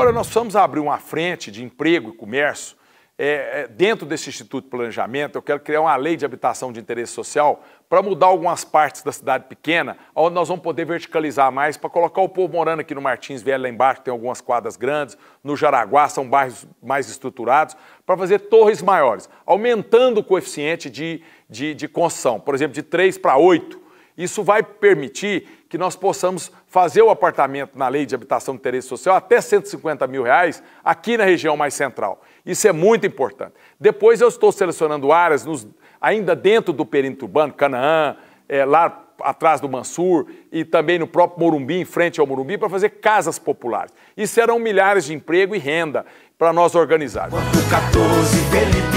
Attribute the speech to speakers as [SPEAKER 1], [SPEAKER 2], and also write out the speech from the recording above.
[SPEAKER 1] Olha, nós vamos abrir uma frente de emprego e comércio é, é, dentro desse Instituto de Planejamento, eu quero criar uma lei de habitação de interesse social para mudar algumas partes da cidade pequena, onde nós vamos poder verticalizar mais, para colocar o povo morando aqui no Martins Velho, lá embaixo, tem algumas quadras grandes, no Jaraguá, são bairros mais estruturados, para fazer torres maiores, aumentando o coeficiente de, de, de construção, por exemplo, de 3 para 8 isso vai permitir que nós possamos fazer o apartamento na lei de habitação de interesse social até 150 mil reais aqui na região mais central. Isso é muito importante. Depois eu estou selecionando áreas nos, ainda dentro do perímetro urbano, Canaã, é, lá atrás do Mansur e também no próprio Morumbi, em frente ao Morumbi, para fazer casas populares. E serão milhares de emprego e renda para nós organizarmos. 14, Felipe.